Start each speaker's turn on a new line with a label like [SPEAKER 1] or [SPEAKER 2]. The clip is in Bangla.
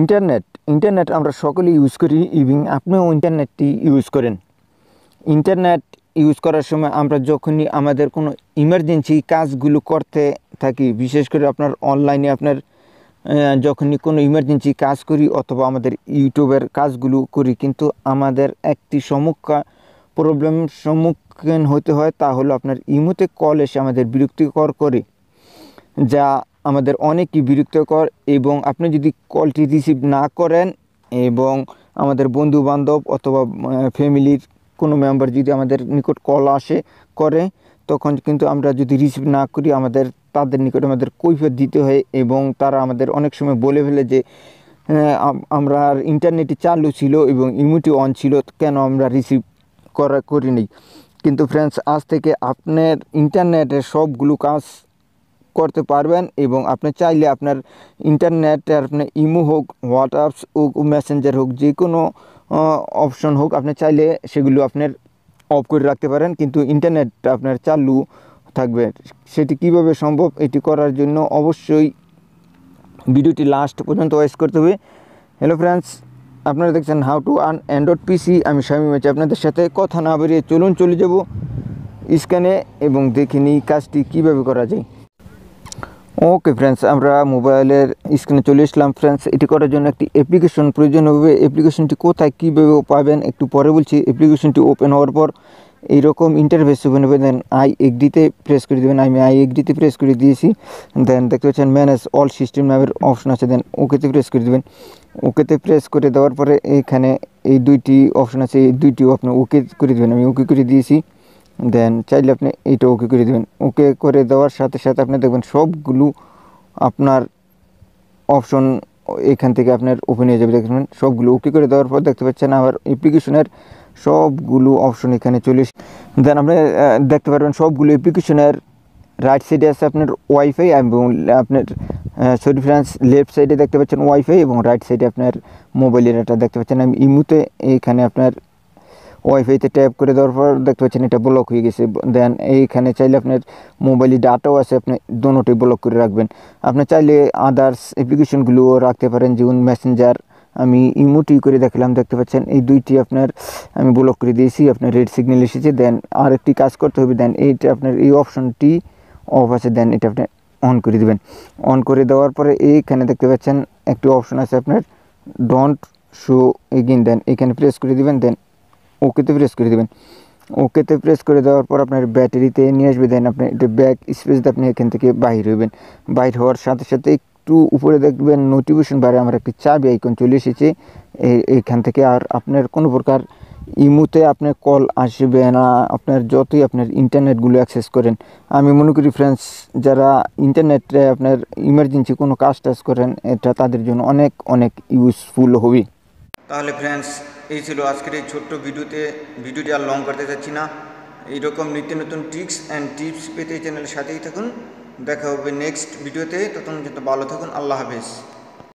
[SPEAKER 1] ইন্টারনেট ইন্টারনেট আমরা সকলে ইউজ করি ইভিং আপনিও ইন্টারনেটটি ইউজ করেন ইন্টারনেট ইউজ করার সময় আমরা যখনই আমাদের কোনো ইমার্জেন্সি কাজগুলো করতে থাকি বিশেষ করে আপনার অনলাইনে আপনার যখনই কোনো ইমার্জেন্সি কাজ করি অথবা আমাদের ইউটিউবের কাজগুলো করি কিন্তু আমাদের একটি সমুখা প্রবলেম সম্মুখীন হতে হয় তা হলো আপনার ইমোতে কল এসে আমাদের বিরক্তিকর করে যা আমাদের অনেকই বিরক্তকর এবং আপনি যদি কলটি রিসিভ না করেন এবং আমাদের বন্ধু বান্ধব অথবা ফ্যামিলির কোনো মেম্বার যদি আমাদের নিকট কল আসে করে তখন কিন্তু আমরা যদি রিসিভ না করি আমাদের তাদের নিকট আমাদের কৈফিয়ত দিতে হয় এবং তারা আমাদের অনেক সময় বলে ফেলে যে হ্যাঁ, আমরা ইন্টারনেটে চালু ছিল এবং ইমিউটি অন ছিল কেন আমরা রিসিভ করা করিনি কিন্তু ফ্রেন্ডস আজ থেকে আপনার ইন্টারনেটের সবগুলো কাজ করতে পারবেন এবং আপনি চাইলে আপনার ইন্টারনেট আপনার ইমো হোক হোয়াটসঅ্যাপস হোক মেসেঞ্জার হোক যে কোনো অপশন হোক আপনি চাইলে সেগুলো আপনার অফ করে রাখতে পারেন কিন্তু ইন্টারনেট আপনার চালু থাকবে সেটি কিভাবে সম্ভব এটি করার জন্য অবশ্যই ভিডিওটি লাস্ট পর্যন্ত ওয়েস করতে হবে হ্যালো ফ্রেন্ডস আপনারা দেখছেন how to an Android PC আমি স্বামী মাছি আপনাদের সাথে কথা না বেরিয়ে চলুন চলে যাব স্ক্যানে এবং দেখে নিই কাজটি কীভাবে করা যায় ওকে ফ্রেন্ডস আমরা মোবাইলের স্ক্রিনে চলে এসলাম ফ্রেন্ডস এটি করার জন্য একটি অ্যাপ্লিকেশন প্রয়োজন হবে অ্যাপ্লিকেশনটি কোথায় কীভাবে পাবেন একটু পরে বলছি অ্যাপ্লিকেশনটি ওপেন হওয়ার পর এইরকম ইন্টারভেস ওপেন হবে দেন আই এগ্রিতে প্রেস করে দেবেন আমি আই এগ্রিতে প্রেস করে দিয়েছি দেন দেখতে পাচ্ছেন ম্যানেজ অল সিস্টেম নামের অপশন আছে দেন ওকেতে প্রেস করে দেবেন ওকেতে প্রেস করে দেওয়ার পরে এখানে এই দুইটি অপশন আছে এই দুইটিও আপনি ওকে করে দেবেন আমি ওকে করে দিয়েছি দেন চাইলে আপনি এটা ওকে করে দেবেন ওকে করে দেওয়ার সাথে সাথে আপনি দেখবেন সবগুলো আপনার অপশন এখান থেকে আপনার ওপেন হয়ে যাবে দেখবেন সবগুলো ওকে করে দেওয়ার পর দেখতে পাচ্ছেন আমার অ্যাপ্লিকেশনের সবগুলো অপশন এখানে চলে দেন আপনি দেখতে পারবেন সবগুলো অ্যাপ্লিকেশনের রাইট সাইডে আছে আপনার ওয়াইফাই এবং আপনার সরি ফ্রান্স লেফট সাইডে দেখতে পাচ্ছেন ওয়াইফাই এবং রাইট সাইডে আপনার মোবাইলের ডেটা দেখতে পাচ্ছেন আমি ইমুতে এখানে আপনার ওয়াইফাইতে ট্যাপ করে দেওয়ার পর দেখতে পাচ্ছেন এটা ব্লক হয়ে গেছে দেন এইখানে চাইলে আপনার মোবাইলে ডাটাও আছে আপনি দুটোই ব্লক করে রাখবেন আপনি চাইলে আদার্স অ্যাপ্লিকেশনগুলোও রাখতে পারেন যেমন মেসেঞ্জার আমি ইমোটি করে দেখলাম দেখতে পাচ্ছেন এই দুইটি আপনার আমি ব্লক করে দিয়েছি আপনার রেড সিগন্যাল এসেছে দেন আরেকটি কাজ করতে হবে দেন এইটা আপনার এই অপশনটি অফ আছে দেন এটা আপনি অন করে দেবেন অন করে দেওয়ার পরে এইখানে দেখতে পাচ্ছেন একটি অপশন আছে আপনার ডন্ট শো এগিন দেন এখানে প্রেস করে দিবেন দেন ওকেতে প্রেস করে দেবেন ওকেতে প্রেস করে দেওয়ার পর আপনার ব্যাটারিতে নিয়ে আসবে দেন আপনি এটা ব্যাক স্পেসতে আপনি এখান থেকে বাইর হবেন বাইর হওয়ার সাথে সাথে একটু উপরে দেখবেন নোটিফিকেশন বারে আমার একটি চাবি আইকন চলে এসেছে এইখান থেকে আর আপনার কোনো প্রকার ইমুতে আপনার কল আসবে না আপনার যতই আপনার ইন্টারনেটগুলো অ্যাক্সেস করেন আমি মনে করি ফ্রেন্ডস যারা ইন্টারনেটে আপনার ইমার্জেন্সি কোনো কাজ টাজ করেন এটা তাদের জন্য অনেক অনেক ইউজফুল হবে তাহলে ফ্রেন্ডস এই ছিল আজকের এই ছোট্ট ভিডিওতে ভিডিওটি আর লং করতে চাচ্ছি না এইরকম নিত্য নতুন ট্রিক্স অ্যান্ড টিপস পেতে এই চ্যানেলের সাথেই থাকুন দেখা হবে নেক্সট ভিডিওতে ততক্ষণ যত ভালো থাকুন আল্লাহ হাফেজ